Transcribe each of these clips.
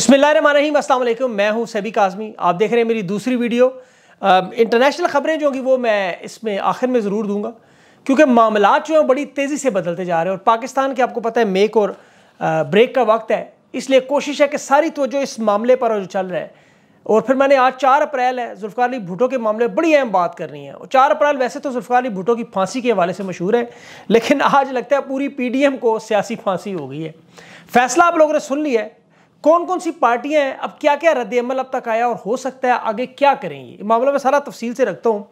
बिस्मिल्लाम असलम मैं हूँ सभी काजमी आप देख रहे हैं मेरी दूसरी वीडियो इंटरनेशनल खबरें जो होंगी वो मैं इसमें आखिर में ज़रूर दूंगा क्योंकि मामला जो हैं बड़ी तेज़ी से बदलते जा रहे हैं और पाकिस्तान के आपको पता है मेक और आ, ब्रेक का वक्त है इसलिए कोशिश है कि सारी तोजो इस मामले पर जो चल रहा है और फिर मैंने आज चार अप्रैल है जुल्फ़ार अली भुटो के मामले बड़ी अहम बात करनी है और चार अप्रैल वैसे तो जुल्फ़ार अली भुटो की फांसी के हवाले से मशहूर है लेकिन आज लगता है पूरी पी डी एम को सियासी फांसी हो गई है फैसला आप लोगों ने सुन लिया है कौन कौन सी पार्टियां हैं अब क्या क्या रद्द अमल अब तक आया और हो सकता है आगे क्या करेंगे ये मामला में सारा तफसील से रखता हूँ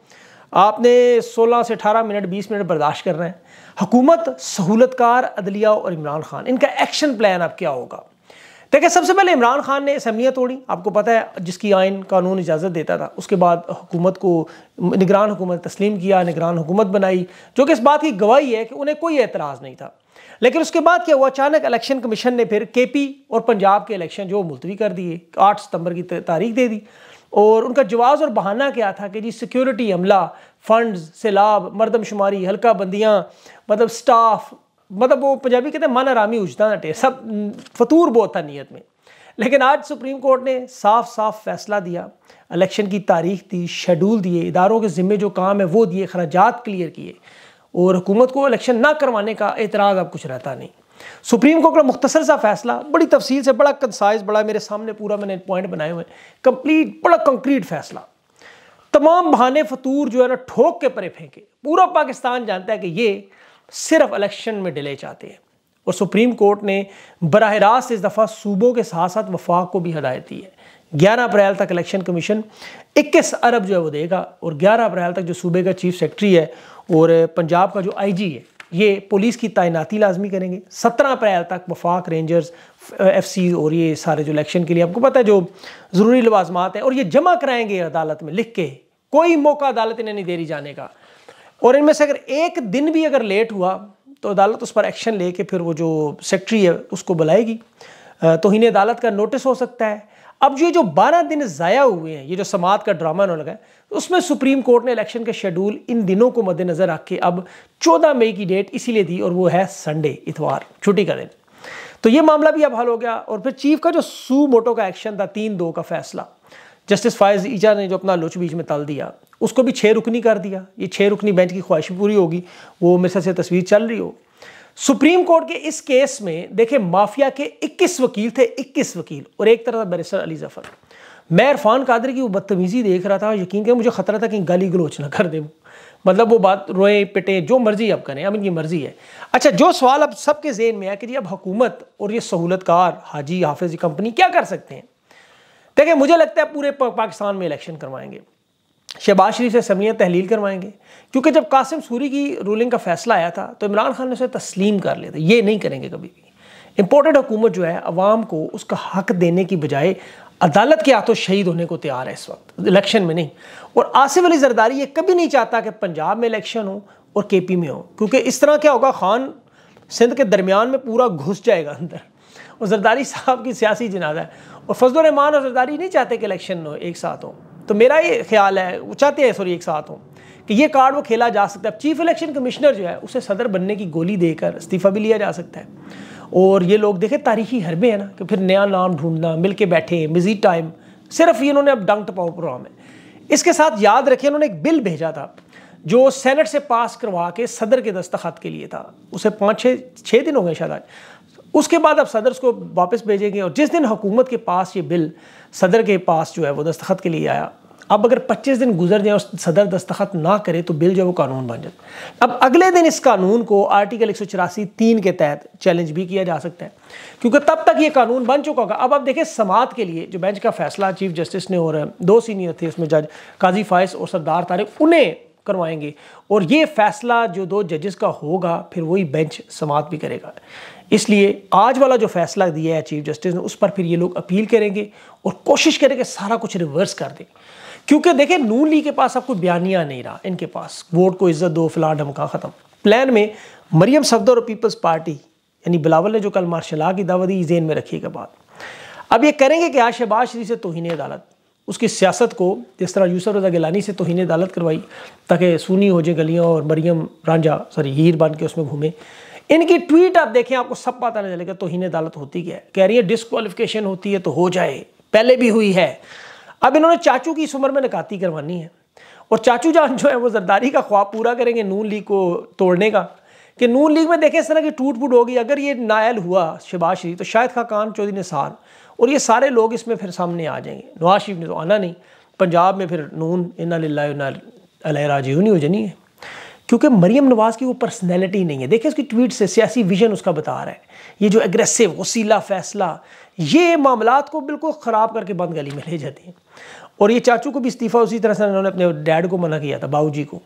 आपने 16 से 18 मिनट 20 मिनट बर्दाश्त करना है हुकूमत सहूलतकार अदलिया और इमरान खान इनका एक्शन प्लान अब क्या होगा देखिए सबसे पहले इमरान खान ने असम्बलियाँ तोड़ी आपको पता है जिसकी आयन कानून इजाज़त देता था उसके बाद हुकूमत को निगरान हुकूमत तस्लीम किया निगरान हुकूमत बनाई जो कि इस बात की गवाही है कि उन्हें कोई एतराज़ नहीं था लेकिन उसके बाद क्या हुआ अचानक इलेक्शन कमीशन ने फिर केपी और पंजाब के इलेक्शन जो मुलतवी कर दिए आठ सितंबर की तारीख दे दी और उनका जवाब और बहाना क्या था कि जी सिक्योरिटी हमला फंड्स सैलाब मरदमशुमारी हल्का बंदियाँ मतलब स्टाफ मतलब वो पंजाबी कहते हैं मन आरामी उजदा नटे सब फतूर बहुत था नीयत में लेकिन आज सुप्रीम कोर्ट ने साफ साफ फैसला दिया इलेक्शन की तारीख दी शेड्यूल दिए इदारों के ज़िम्मे जो काम है वो दिए अखराज क्लियर किए और हुकूमत को इलेक्शन ना करवाने का एतराज़ अब कुछ रहता नहीं सुप्रीम कोर्ट का मुख्तसर सा फैसला बड़ी तफसील से बड़ा कंसाइज बड़ा मेरे सामने पूरा मैंने पॉइंट बनाए हुए कंप्लीट बड़ा कंक्रीट फैसला तमाम बहाने फतूर जो है ना ठोक के परे फेंके पूरा पाकिस्तान जानता है कि ये सिर्फ इलेक्शन में डिले चाहते हैं और सुप्रीम कोर्ट ने बरह रास्त इस दफ़ा सूबों के साथ साथ वफाक को भी हदायत दी है ग्यारह अप्रैल तक इलेक्शन कमीशन इक्कीस अरब जो है वो देगा और ग्यारह अप्रैल तक जो सूबे का चीफ सेक्रेटरी है और पंजाब का जो आईजी है ये पुलिस की तैनाती लाजमी करेंगे सत्रह अप्रैल तक वफाक रेंजर्स एफ सी और ये सारे जो इलेक्शन के लिए आपको पता है जो ज़रूरी लवाजमात हैं और ये जमा कराएंगे अदालत में लिख के कोई मौका अदालत इन्हें नहीं दे रही जाने का और इनमें से अगर एक दिन भी अगर लेट हुआ तो अदालत उस पर एक्शन ले कर फिर वो जो सेक्रेटरी है उसको बुलाएगी तो इन्हें अदालत का नोटिस हो सकता है अब ये जो 12 दिन ज़ाया हुए हैं ये जो समात का ड्रामा इन्होंने लगाया उसमें सुप्रीम कोर्ट ने इलेक्शन के शेड्यूल इन दिनों को मद्देनज़र रख के अब 14 मई की डेट इसीलिए दी और वो है संडे इतवार छुट्टी का दिन तो ये मामला भी अब हल हो गया और फिर चीफ का जो सू मोटो का एक्शन था तीन दो का फैसला जस्टिस फायज ईजा ने जो अपना लुच बीच में तल दिया उसको भी छः रुकनी कर दिया ये छः रुकनी बेंच की ख्वाहिश पूरी होगी वो मेरे से तस्वीर चल रही हो सुप्रीम कोर्ट के इस केस में देखे माफिया के 21 वकील थे 21 वकील और एक तरह था बैरिस्टर अली जफर मैं इरफान कादरी की वो बदतमीज़ी देख रहा था यकीन कर मुझे खतरा था कि गाली गलोच ना कर दे मतलब वो बात रोए पिटे जो मर्जी अब करें अब इनकी मर्जी है अच्छा जो सवाल अब सबके जेन में है कि जी अब हुकूमत और ये सहूलतकार हाजी हाफिज कंपनी क्या कर सकते हैं देखिए मुझे लगता है पूरे पाकिस्तान में इलेक्शन करवाएंगे शहबाज शरीफ से असम्बलियाँ तहलील करवाएंगे क्योंकि जब कासिम सूरी की रूलिंग का फैसला आया था तो इमरान खान ने उसे तस्लीम कर लिया था ये नहीं करेंगे कभी भी इम्पोर्टेड हुकूमत जो है अवाम को उसका हक देने की बजाय अदालत के हाथों शहीद होने को तैयार है इस वक्त इलेक्शन में नहीं और आसिफ अली जरदारी ये कभी नहीं चाहता कि पंजाब में इलेक्शन हो और के पी में हो क्योंकि इस तरह क्या होगा खान सिंध के दरमियान में पूरा घुस जाएगा अंदर और जरदारी साहब की सियासी जनाजा है और फजल और जरदारी नहीं चाहते कि इलेक्शन हो एक साथ हों तो मेरा ये ख्याल है वो चाहते हैं सॉरी एक साथ हो कि ये कार्ड वो खेला जा सकता है चीफ इलेक्शन कमिश्नर जो है उसे सदर बनने की गोली देकर इस्तीफ़ा भी लिया जा सकता है और ये लोग देखें तारीखी हरबे हैं ना कि फिर नया नाम ढूंढना मिल के बैठे मिजी टाइम सिर्फ ये इन्होंने अब डंग टपाओ प्रोग्राम है इसके साथ याद रखें उन्होंने एक बिल भेजा था जो सेनेट से पास करवा के सदर के दस्तखत के लिए था उसे पाँच छः छः दिन हो गए शायद आज उसके बाद अब सदर को वापस भेजेंगे और जिस दिन हुकूमत के पास ये बिल सदर के पास जो है वो दस्तखत के लिए आया अब अगर 25 दिन गुजर जाए और सदर दस्तखत ना करे तो बिल जो है वो कानून बन जाए अब अगले दिन इस कानून को आर्टिकल एक सौ तीन के तहत चैलेंज भी किया जा सकता है क्योंकि तब तक ये कानून बन चुका होगा अब आप देखें समात के लिए जो बेंच का फैसला चीफ जस्टिस ने और दो सीनियर थे उसमें जज काजी फ़ायस और सरदार तारे उन्हें करवाएंगे और ये फैसला जो दो जजेस का होगा फिर वही बेंच समाप्त भी करेगा इसलिए आज वाला जो फैसला दिया है चीफ जस्टिस ने उस पर फिर ये लोग अपील करेंगे और कोशिश करेंगे सारा कुछ रिवर्स कर दें क्योंकि देखें नू ली के पास आपको बयानिया नहीं रहा इनके पास वोट को इज्जत दो फिलहाल ढमका ख़त्म प्लान में मरियम सफदर और पीपल्स पार्टी यानी बिलावल ने जो कल मार्शल की दावा दी जेन में रखी के बाद अब ये करेंगे कि आज शहबाज शरीफ से तोहनी अदालत उसकी सियासत को जिस तरह यूसर रजा गिलानी से तोहन अदालत करवाई ताकि सूनी हो जाए गलियाँ और मरियम रांझा सॉरी हीर बन के उसमें घूमें इनकी ट्वीट आप देखें आपको सब पता नहीं चलेगा तोहन अदालत होती क्या है कह रही है डिसक्वालिफिकेशन होती है तो हो जाए पहले भी हुई है अब इन्होंने चाचू की इस उम्र में नकाती करवानी है और चाचू जान जो है वो जरदारी का ख्वाब पूरा करेंगे नून लीग को तोड़ने का कि नून लीग में देखें इस तरह की टूट फूट होगी अगर ये नायल हुआ शबाज शरीफ तो शायद खाकान चौधरी निसार और ये सारे लोग इसमें फिर सामने आ जाएंगे नवाज शरीफ ने तो आना नहीं पंजाब में फिर नून इन्ना लाजी नहीं हो जानी है क्योंकि मरीम नवाज की वो पर्सनैलिटी नहीं है देखिए उसकी ट्वीट से सियासी विजन उसका बता रहा है ये जो एग्रेसिव वसीला फैसला ये मामला को बिल्कुल ख़राब करके बंद गली में ले जाती हैं और ये चाचू को भी इस्तीफ़ा उसी तरह से उन्होंने अपने डैड को मना किया था बाबू जी को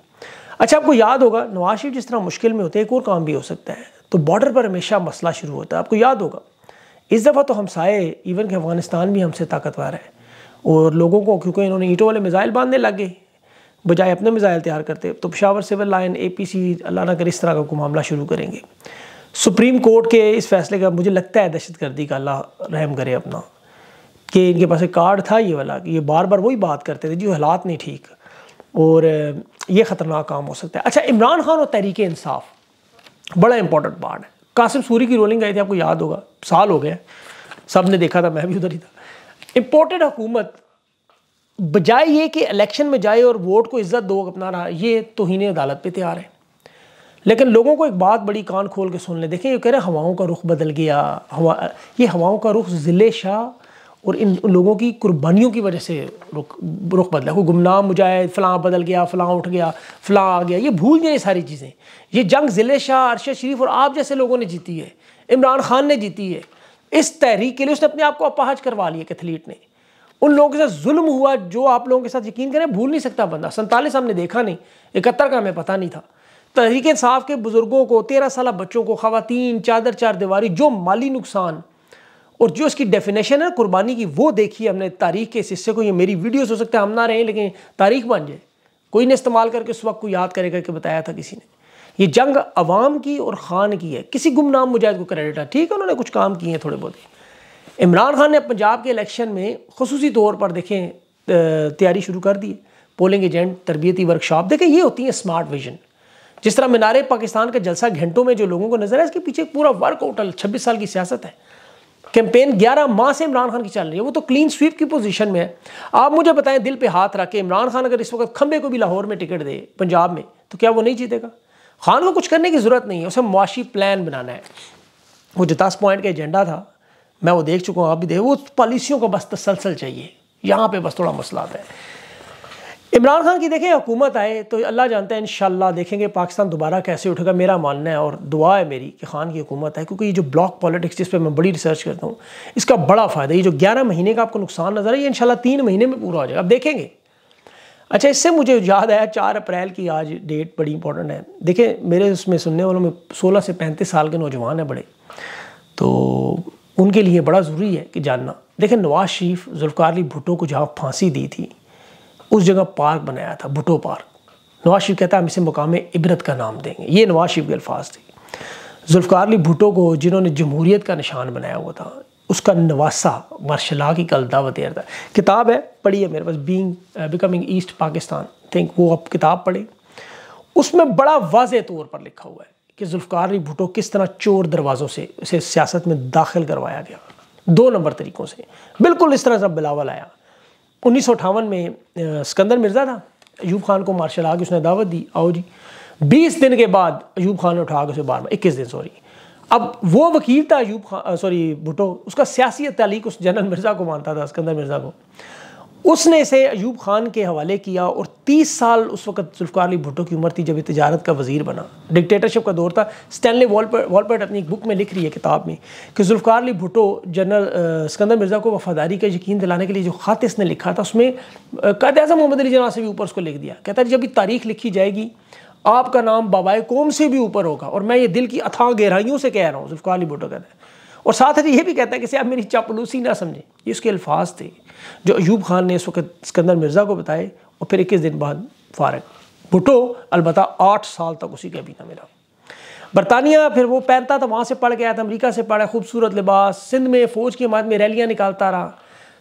अच्छा आपको याद होगा नवाज शरीफ जिस तरह मुश्किल में होते हैं एक और काम भी हो सकता है तो बॉर्डर पर हमेशा मसला शुरू होता है आपको याद होगा इस दफ़ा तो हमसाए इवन कि अफ़गानिस्तान भी हमसे ताकतवर है और लोगों को क्योंकि इन्होंने ईटों वाले मिज़ाइल बांधने लग गए बजाय अपने मिज़ाइल तैयार करते तो Peshawar civil line A P C अल्लाह ना कर इस तरह का को मामला शुरू करेंगे सुप्रीम कोर्ट के इस फैसले का मुझे लगता है दहशत गर्दी का अल्लाह रहम करे अपना कि इनके पास एक कार्ड था ये वाला कि ये बार बार वही बात करते थे जी हालात नहीं ठीक और ये ख़तरनाक काम हो सकता है अच्छा इमरान खान और तहरीक इंसाफ बड़ा इंपॉर्टेंट पार्ट है कासिम सूरी की रोलिंग आई थी आपको याद होगा साल हो गया सब ने देखा था मैं भी उधर ही था इम्पोर्टेड हुकूमत बजाय ये कि इलेक्शन में जाए और वोट को इज्जत दो अपना रहा ये तोहन अदालत पे तैयार है लेकिन लोगों को एक बात बड़ी कान खोल के सुन ले देखें ये कह रहे हवाओं का रुख बदल गया हवा ये हवाओं का रुख ज़िले शाह और इन लोगों की कुर्बानियों की वजह से रुख रुख बदला कोई गुमनाम मुजाहिद फ़लाँ बदल गया फ़लाँ उठ गया फ़लाँ आ गया ये भूल जाए सारी चीज़ें ये जंग ज़िले शाह अरशद शरीफ और आप जैसे लोगों ने जीती है इमरान खान ने जीती है इस तहरीक के लिए उसने अपने आप को अपाहज करवा लिया कैथलीट ने उन लोगों के साथ जुल्म हुआ जो आप लोगों के साथ यकीन करें भूल नहीं सकता बंदा सैंतालीस हमने देखा नहीं इकहत्तर का हमें पता नहीं था तहरीक साफ के बुज़ुर्गों को तेरह साल बच्चों को ख़वान चादर चार दीवारी जो माली नुकसान और जो इसकी डेफिनेशन है कुर्बानी की वो देखिए हमने तारीख के इस हिस्से को ये मेरी वीडियोस हो सकते हैं हम ना रहें लेकिन तारीख बन जाए कोई ने इस्तेमाल करके उस वक्त को याद करे करके बताया था किसी ने ये जंग अवाम की और ख़ान की है किसी गुमनाम मुजाहिद को क्रेडिट है ठीक है उन्होंने कुछ काम किए हैं थोड़े बहुत इमरान खान ने पंजाब के इलेक्शन में खसूसी तौर पर देखें तैयारी शुरू कर दी पोलिंग एजेंट तरबियती वर्कशॉप देखें ये होती है स्मार्ट विजन जिस तरह मीनारे पाकिस्तान का जलसा घंटों में जो लोगों को नजर है इसके पीछे पूरा वर्क होटल छब्बीस साल की सियासत है कैंपेन 11 माह से इमरान खान की चल रही है वो तो क्लीन स्वीप की पोजीशन में है आप मुझे बताएं दिल पे हाथ रख के इमरान खान अगर इस वक्त खंबे को भी लाहौर में टिकट दे पंजाब में तो क्या वो नहीं जीतेगा खान को कुछ करने की ज़रूरत नहीं है उसे मुआशी प्लान बनाना है वो जो दस पॉइंट का एजेंडा था मैं वो देख चुका हूँ आप भी देख वो पॉलिसियों को बस तसलसल चाहिए यहाँ पर बस थोड़ा मसला आता है इमरान खान की देखें हुकूमत आए तो अल्लाह जानता है इन देखेंगे पाकिस्तान दोबारा कैसे उठेगा मेरा मानना है और दुआ है मेरी कि खान की हुकूमत है क्योंकि ये जो ब्लॉक पॉलिटिक्स जिस पर मैं बड़ी रिसर्च करता हूँ इसका बड़ा फ़ायदा ये जो ग्यारह महीने का आपको नुकसान नज़र है ये इन तीन महीने में पूरा हो जाएगा आप देखेंगे अच्छा इससे मुझे याद आया चार अप्रैल की आज डेट बड़ी इंपॉर्टेंट है देखें मेरे उसमें सुनने वालों में सोलह से पैंतीस साल के नौजवान हैं बड़े तो उनके लिए बड़ा ज़रूरी है कि जानना देखें नवाज़ शरीफ जुल्फ़ार अली भुट्टो को जहाँ फांसी दी थी उस जगह पार्क बनाया था भुटो पार्क नवाज शरीफ कहता है हम इसे मुकाम इबरत का नाम देंगे ये नवाज शरीफ के अल्फाज थे जुल्फ़ार अली भुटो को जिन्होंने जमहूरीत का निशान बनाया हुआ था उसका नवासा मार्शला की कल दावत था किताब है पढ़ी है मेरे पास being becoming east Pakistan think वो अब किताब पढ़ें उसमें बड़ा वाज तौर पर लिखा हुआ है कि जुल्फ़ार अली भुटो किस तरह चोर दरवाज़ों से उसे सियासत में दाखिल करवाया गया दो नंबर तरीक़ों से बिल्कुल इस तरह से बिलावल आया उन्नीस में सिकंदर मिर्ज़ा था अयूब खान को मार्शल आके उसने दावत दी आओ जी बीस दिन के बाद अयूब खान ने उठा के उसे बार में इक्कीस दिन सॉरी अब वो वकील था अयूब खान सॉरी भुटो उसका सियासी तालीक उस जनरल मिर्ज़ा को मानता था सिकंदर मिर्ज़ा को उसने इसे अयूब खान के हवाले किया और 30 साल उस वक्त जुल्फ़ार अली भुट्टो की उम्र थी जब तजारत का वजीर बना डिक्टेटरशिप का दौर था स्टैनले वॉलपर्ट वॉलपर्ट अपनी एक बुक में लिख रही है किताब में कि जुल्फ़ार अली भुट्टो जनरल सिकंदर मिर्ज़ा को वफादारी का यकीन दिलाने के लिए जो खात इसने लिखा था उसमें कैद ऐसा मोहम्मद अली जना से भी ऊपर उसको लिख दिया कहता है जब भी तारीख लिखी जाएगी आपका नाम बाबाए कौम से भी ऊपर होगा और मैं ये दिल की अथाह गहराइयों से कह रहा हूँ जुल्फ़ार अली भुट्टो कहते हैं और साथ ही ये भी कहता है कि आप मेरी चापलूसी ना समझें ये उसके अल्फाज थे जो अयूब खान ने इस वक्त सिकंदर मिर्ज़ा को बताए और फिर इक्कीस दिन बाद फारग भुटो अलबत् आठ साल तक उसी का भी ना मिला बरतानिया फिर वो पहनता था वहाँ से पढ़ के आया था अमरीका से पढ़ा खूबसूरत लिबास सिंध में फ़ौज की हमारे में रैलियाँ निकालता रहा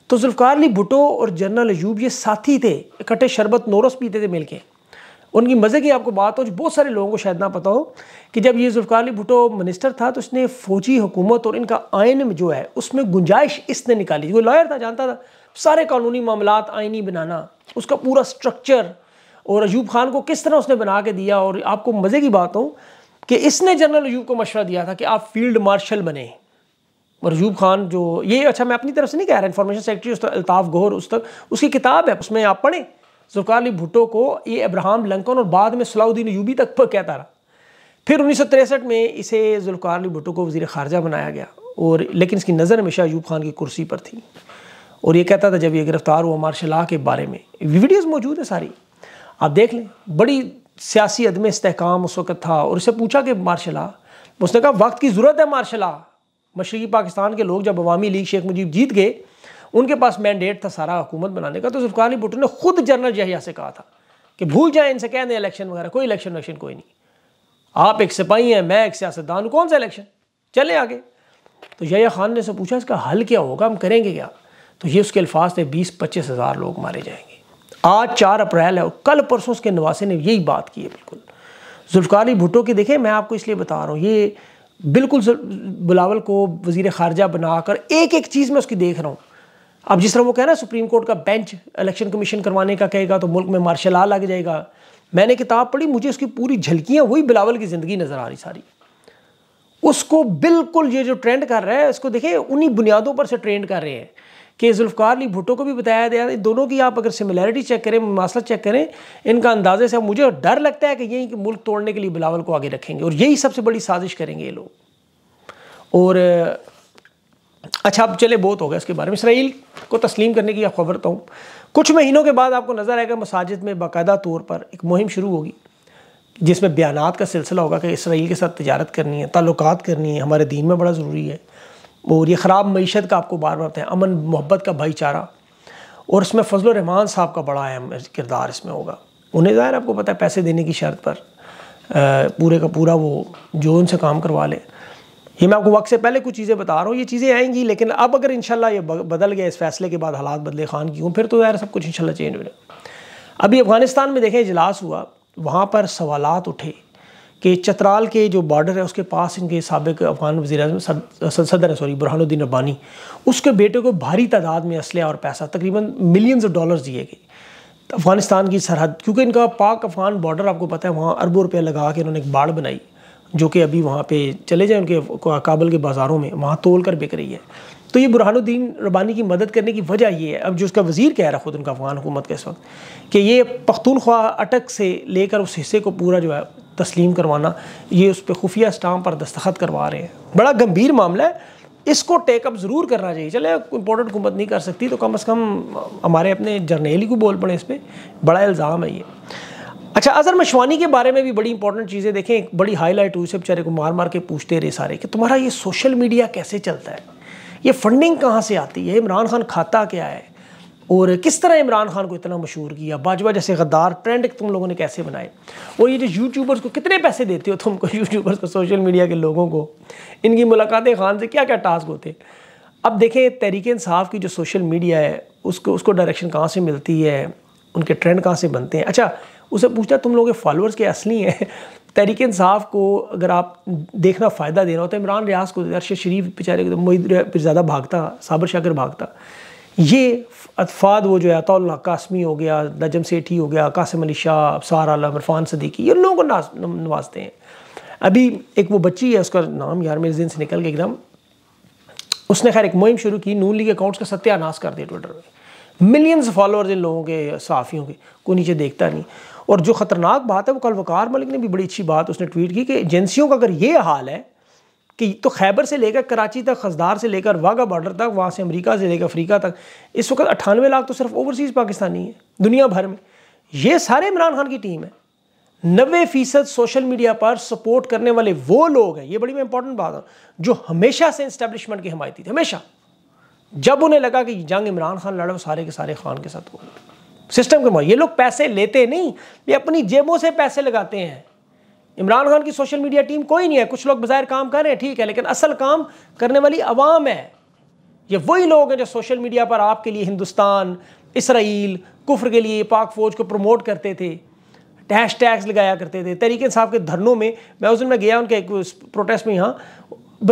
तो जुल्फ़ार अली भुटो और जनरल अयूब ये साथी थे इकट्ठे शरबत नोरस पीते थे के उनकी मज़े की आपको बात हो जो बहुत सारे लोगों को शायद ना पता हो कि जब ये जुल्फ़ार अली भुटो मिनिस्टर था तो उसने फ़ौजी हुकूमत और इनका आयन जो है उसमें गुंजाइश इसने निकाली वो लॉयर था जानता था सारे कानूनी मामला आइनी बनाना उसका पूरा स्ट्रक्चर और अयूब खान को किस तरह उसने बना के दिया और आपको मज़े की बात हो कि इसने जनरल अयूब को मशवरा दिया था कि आप फील्ड मार्शल बने और अयूब खान जो ये अच्छा मैं अपनी तरफ से नहीं कह रहा इन्फॉर्मेशन सेक्रेटरी उस तक अल्ताफ़ गौर उस तक उसकी किताब है उसमें आप पढ़ें जुल्फ़ार भुट्टो को ये अब्राहम लंकन और बाद में सलाउद्दीन यूबी तक कहता रहा फिर उन्नीस में इसे जुल्कारली अली भुट्टो को वज़ी ख़ारजा बनाया गया और लेकिन इसकी नज़र हमेशा अयूब खान की कुर्सी पर थी और ये कहता था जब ये गिरफ़्तार हुआ मार्शल के बारे में वीडियोज़ मौजूद हैं सारी आप देख लें बड़ी सियासी अदम इसकाम उस वक्त था और उसे पूछा कि मार्शला उसने कहा वक्त की ज़रूरत है मार्शला मशरक़ी पाकिस्तान के लोग जब अवामी लीग शेख मुजीब जीत गए उनके पास मैंडेट था सारा हुकूमत बनाने का तो जुल्फानी भुट्टो ने खुद जनरल जहिया से कहा था कि भूल जाए इनसे कह दें इलेक्शन वगैरह कोई इलेक्शन वलेक्शन कोई नहीं आप एक सिपाही हैं मैं एक सियासतदान कौन सा इलेक्शन चले आगे तो यहिया खान ने से पूछा इसका हल क्या होगा हम करेंगे क्या तो ये उसके अल्फाज थे बीस पच्चीस हज़ार लोग मारे जाएंगे आज चार अप्रैल है और कल परसों उसके नवासे ने यही बात की है बिल्कुल जुल्फ़ारी भुट्टो की देखें मैं आपको इसलिए बता रहा हूँ ये बिल्कुल बिलावल को वज़ी ख़ारजा बनाकर एक एक चीज़ में उसकी देख रहा हूँ अब जिस तरह वो कह सुप्रीम कोर्ट का बेंच इलेक्शन कमीशन करवाने का कहेगा तो मुल्क में मार्शल आ लग जाएगा मैंने किताब पढ़ी मुझे उसकी पूरी झलकियाँ वही बिलावल की ज़िंदगी नज़र आ रही सारी उसको बिल्कुल ये जो ट्रेंड कर रहा है उसको देखिए उन्हीं बुनियादों पर से ट्रेंड कर रहे हैं कि जुल्फ़ार अली भुट्टो को भी बताया गया दोनों की आप अगर सिमिलैरिटी चेक करें मसला चेक करें इनका अंदाजे से मुझे डर लगता है कि यही कि मुल्क तोड़ने के लिए बिलावल को आगे रखेंगे और यही सबसे बड़ी साजिश करेंगे ये लोग और अच्छा अब चले बहुत हो गया इसके बारे में इसराइल को तस्लीम करने की खबर तो हूँ कुछ महीनों के बाद आपको नज़र आएगा मसाजिद में बाकायदा तौर पर एक मुहिम शुरू होगी जिसमें बयान का सिलसिला होगा कि इसराइल के साथ तजारत करनी है ताल्लुक करनी है हमारे दीन में बड़ा ज़रूरी है और ये ख़राब मीशत का आपको बार बार बताएँ अमन मोहब्बत का भाईचारा और इसमें फजल रहमान साहब का बड़ा अहम किरदार इसमें होगा उन्हें ज़ाहिर आपको पता है पैसे देने की शर्त पर पूरे का पूरा वो जो उनसे काम करवा लें ये मैं आपको वक्त से पहले कुछ चीज़ें बता रहा हूँ ये चीज़ें आएंगी लेकिन अब अगर इंशाल्लाह ये बदल गया इस फैसले के बाद हालात बदले खान की हूँ फिर तो यार सब कुछ इंशाल्लाह चेंज हो जाए अभी अफ़गानिस्तान में देखें इजलास हुआ वहाँ पर सवाल उठे कि चतराल के जो बॉर्डर है उसके पास इनके सबक अफगान वजी सदर है सॉरी बुरहानुद्दीन रब्बानी उसके बेटे को भारी तादाद में असलह और पैसा तकरीबन मिलियंस ऑफ डॉलर्स दिए गए अफ़गानिस्तान की सरहद क्योंकि इनका पाक अफगान बॉर्डर आपको पता है वहाँ अरबों रुपये लगा के इन्होंने एक बाढ़ बनाई जो कि अभी वहाँ पे चले जाएँ उनके काबल के बाज़ारों में वहाँ तोल कर बिक रही है तो ये बुरहानुद्दीन रबानी की मदद करने की वजह ये है अब जो उसका वजीर कह रहा है खुद उनका अफगान हुकूमत के इस वक्त कि ये पख्तूनख्वा अटक से लेकर उस हिस्से को पूरा जो है तस्लीम करवाना ये उस पर खुफिया स्टाम पर दस्तखत करवा रहे हैं बड़ा गंभीर मामला है इसको टेकअप ज़रूर करना चाहिए चले इम्पोर्टेंट हुकूमत नहीं कर सकती तो कम अज़ कम हमारे अपने जर्नेली को बोल पड़े इस पर बड़ा इल्ज़ाम है ये अच्छा अजहर मशवानी के बारे में भी बड़ी इंपॉर्टेंट चीज़ें देखें एक बड़ी हाईलाइट हुई से बेचारे को मार मार के पूछते रहे सारे कि तुम्हारा ये सोशल मीडिया कैसे चलता है ये फंडिंग कहाँ से आती है इमरान खान खाता क्या है और किस तरह इमरान खान को इतना मशहूर किया बाजवा जैसे गद्दार ट्रेंड तुम लोगों ने कैसे बनाए और ये जो यूट्यूबर्स को कितने पैसे देते हो तुमको यूट्यूबर्स को सोशल मीडिया के लोगों को इनकी मुलाकातें खान से क्या क्या टास्क होते अब देखें तहरीक इंसाफ की जो सोशल मीडिया है उसको उसको डायरेक्शन कहाँ से मिलती है उनके ट्रेंड कहाँ से बनते हैं अच्छा उसे पूछता है तुम लोग फॉलोअर्स के असली हैं तहरीक इंसाफ को अगर आप देखना फ़ायदा देना होता तो है इमरान रियाज को अरशद शरीफ बेचारे को मोहित ज़्यादा भागता साबर शाकर भागता ये अतफाद वो जो है अतौल्ला कासमी हो गया नजम सेठी हो गया कासिम अली शाह अबसार आलम इरफान सदीकी ये लोगों को नवाजते हैं अभी एक वो बच्ची है उसका नाम यार मेरे दिन से निकल के एकदम उसने खैर एक मुहिम शुरू की नून लीग अकाउंट्स का सत्यानाश कर दिया ट्विटर में मिलियंस फॉलोअर्स इन लोगों के सहाफ़ियों के को नीचे देखता नहीं और जो ख़तरनाक बात है वो कल वकार मलिक ने भी बड़ी अच्छी बात उसने ट्वीट की कि एजेंसियों का अगर ये हाल है कि तो खैबर से लेकर कराची तक खजदार से लेकर वाघा बॉर्डर तक वहाँ से अमरीका से लेकर अफ्रीका तक इस वक्त अट्ठानवे लाख तो सिर्फ ओवरसीज़ पाकिस्तानी है दुनिया भर में ये सारे इमरान खान की टीम है नबे फ़ीसद सोशल मीडिया पर सपोर्ट करने वाले वो लोग हैं ये बड़ी मैं इंपॉर्टेंट बात हूँ जो हमेशा से इस्टेब्लिशमेंट की हमायती थी हमेशा जब उन्हें लगा कि जंग इमरान खान लड़ो सारे के सारे खान के साथ हो सिस्टम के ये लोग पैसे लेते नहीं ये अपनी जेबों से पैसे लगाते हैं इमरान खान की सोशल मीडिया टीम कोई नहीं है कुछ लोग बाज़ाहिर काम कर रहे हैं ठीक है लेकिन असल काम करने वाली अवाम है ये वही लोग हैं जो सोशल मीडिया पर आपके लिए हिंदुस्तान इसराइल कुफर के लिए पाक फ़ौज को प्रमोट करते थे टैश टैक्स लगाया करते थे तरीके साहब के धरनों में मैं उस दिन में गया उनके एक प्रोटेस्ट में यहाँ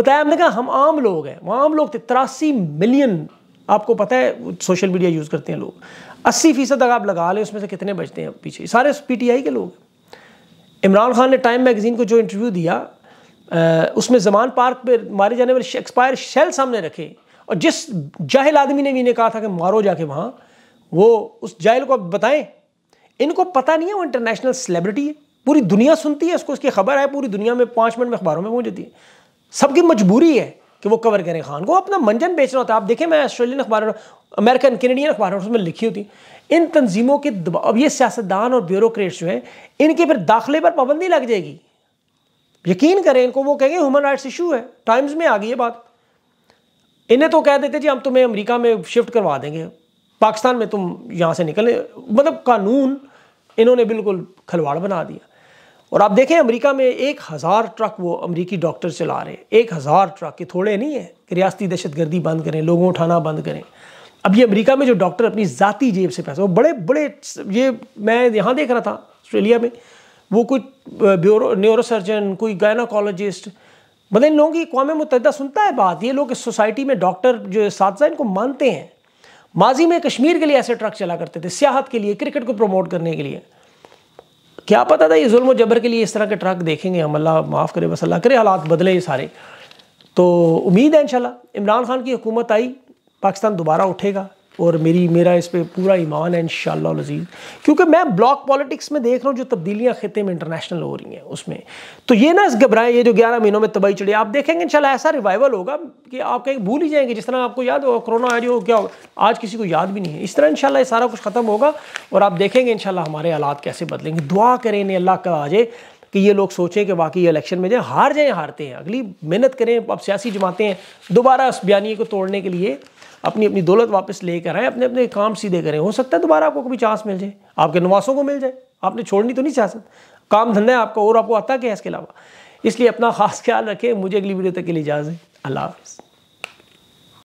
बताया हमने कहा हम आम लोग हैं वो आम लोग थे तिरासी मिलियन आपको पता है सोशल मीडिया यूज़ करते हैं लोग अस्सी फीसद अगर आप लगा लें उसमें से कितने बचते हैं पीछे सारे पीटीआई के लोग इमरान खान ने टाइम मैगजीन को जो इंटरव्यू दिया आ, उसमें जमान पार्क पर मारे जाने वाले एक्सपायर शेल सामने रखे और जिस जाहिल आदमी ने भी इन्हें कहा था कि मारो जाके वहाँ वो उस जाहिल को अब बताएं इनको पता नहीं है वो इंटरनेशनल सेलिब्रिटी है पूरी दुनिया सुनती है उसको उसकी खबर है पूरी दुनिया में पाँच मिनट में अखबारों में पहुँच जाती है सबकी मजबूरी है कि वो कवर करें खान को अपना मंजन बेचना होता है आप देखें मैं ऑस्ट्रेलियन अखबार अमेरिकन कैनेडियन अखबार उसमें लिखी होती इन तंजीमों के दबाव अब ये सियासतदान और ब्यूरोक्रेट्स जो हैं इनके फिर दाखिले पर पाबंदी लग जाएगी यकीन करें इनको वो कहेंगे ह्यूमन राइट्स इशू है टाइम्स में आ गई ये बात इन्हें तो कह देते जी हम तुम्हें अमरीका में शिफ्ट करवा देंगे पाकिस्तान में तुम यहाँ से निकलें मतलब कानून इन्होंने बिल्कुल खलवाड़ बना दिया और आप देखें अमेरिका में एक हज़ार ट्रक वो अमेरिकी डॉक्टर चला रहे हैं एक हज़ार ट्रक ये थोड़े नहीं है कि रियासती दहशतगर्दी बंद करें लोगों उठाना बंद करें अब ये अमेरिका में जो डॉक्टर अपनी ज़ाती जेब से पैसा वो बड़े बड़े ये मैं यहाँ देख रहा था ऑस्ट्रेलिया में वो कुछ ब्यूरो न्यूरोसर्जन कोई गायनाकोलॉजिस्ट मतलब इन लोगों की अकवा मुतहदा सुनता है बात ये लोग इस सोसाइटी में डॉक्टर जो साथ इनको मानते हैं माजी में कश्मीर के लिए ऐसे ट्रक चला करते थे सियाहत के लिए क्रिकेट को प्रमोट करने के लिए क्या पता था ये जुल्म जबर के लिए इस तरह के ट्रक देखेंगे हम अल्लाह माफ़ करे बस अल्लाह करे हालात बदले ये सारे तो उम्मीद है इंशाल्लाह इमरान खान की हुकूमत आई पाकिस्तान दोबारा उठेगा और मेरी मेरा इस पर पूरा ईमान है इन शजीज़ क्योंकि मैं ब्लॉक पॉलिटिक्स में देख रहा हूँ जो तब्दीलियाँ ख़त्े में इंटरनेशनल हो रही हैं उसमें तो ये ना इस घबराएं ये जो ग्यारह महीनों में तबाही चढ़ी आप देखेंगे शाला ऐसा रिवाइवल होगा कि आप कहीं भूल ही जाएंगे जिस तरह आपको याद होगा कोरोना आइडिया हो क्या हो आज किसी को याद भी नहीं है इस तरह शाला सारा कुछ ख़त्म होगा और आप देखेंगे इंशाल्लाह हमारे हालात कैसे बदलेंगे दुआ करें इन्हें अल्लाह का आजे कि ये लोग सोचें कि वाकई इलेक्शन में जाए हार जाएँ हारते हैं अगली मेहनत करें अब सियासी जमाते हैं दोबारा उस बयानी को तोड़ने के लिए अपनी अपनी दौलत वापस लेकर आए अपने अपने काम सीधे करें हो सकता है दोबारा आपको कभी चांस मिल जाए आपके नवासों को मिल जाए आपने छोड़नी तो नहीं सियासत काम धंधा है आपका और आपको आता क्या है इसके अलावा इसलिए अपना खास ख्याल रखें मुझे अगली वीडियो तक के लिए इजाज़त अल्लाह हाफिज़